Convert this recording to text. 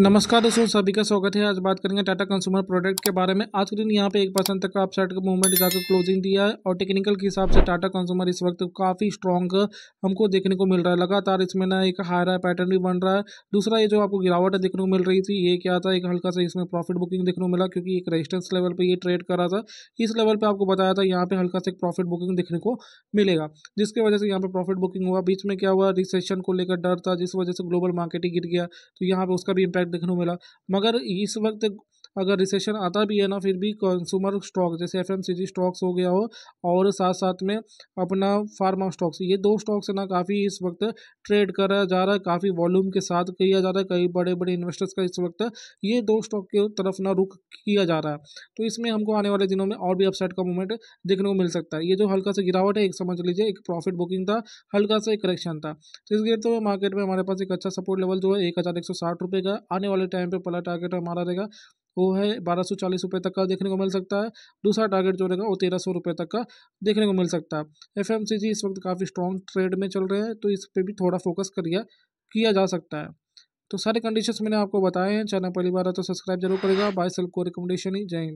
नमस्कार दोस्तों सभी का स्वागत है आज बात करेंगे टाटा कंज्यूमर प्रोडक्ट के बारे में आज के दिन यहाँ पे एक परसेंट तक का अपसाइड का मूवमेंट जाकर क्लोजिंग दिया है और टेक्निकल के हिसाब से टाटा कंज्यूमर इस वक्त काफ़ी स्ट्रॉन्ग हमको देखने को मिल रहा है लगातार इसमें ना एक हायर हाई पैटर्न भी बन रहा है दूसरा ये जो आपको गिरावट देखने को मिल रही थी ये क्या था एक हल्का सा इसमें प्रॉफिट बुकिंग देखने को मिला क्योंकि एक रेजिस्टेंस लेवल पर ये ट्रेड कर रहा था इस लेवल पर आपको बताया था यहाँ पर हल्का सा एक प्रॉफिट बुकिंग देखने को मिलेगा जिसकी वजह से यहाँ पर प्रॉफिट बुकिंग हुआ बीच में क्या हुआ रिसेशन को लेकर डर था जिस वजह से ग्लोबल मार्केट ही गिर गया तो यहाँ पर उसका भी इम्पैक्ट शायद देखने को मिला मगर इस वक्त अगर रिसेशन आता भी है ना फिर भी कंज्यूमर स्टॉक जैसे एफ स्टॉक्स हो गया हो और साथ साथ में अपना फार्मा स्टॉक्स ये दो स्टॉक्स ना काफ़ी इस वक्त ट्रेड करा जा रहा है काफ़ी वॉल्यूम के साथ किया जा रहा है कई बड़े बड़े इन्वेस्टर्स का इस वक्त ये दो स्टॉक की तरफ ना रुख किया जा रहा है तो इसमें हमको आने वाले दिनों में और भी अपसाइड का मूवमेंट देखने को मिल सकता है ये जो हल्का सा गिरावट है एक समझ लीजिए एक प्रॉफिट बुकिंग था हल्का सा एक करेक्शन था तो इस गिरते हुए मार्केट में हमारे पास एक अच्छा सपोर्ट लेवल जो है एक हज़ार एक सौ साठ रुपये का आने वाले टाइम पर पहला टारगेट हमारा रहेगा वो है बारह सौ चालीस रुपये तक का देखने को मिल सकता है दूसरा टारगेट जो रहेगा वो तेरह सौ रुपये तक का देखने को मिल सकता है एफ इस वक्त काफ़ी स्ट्रॉन्ग ट्रेड में चल रहे हैं तो इस पर भी थोड़ा फोकस करिए किया जा सकता है तो सारे कंडीशंस मैंने आपको बताए हैं चैनल पहली बार है तो सब्सक्राइब जरूर करेगा बाय सेल को रिकमेंडेशन ही जय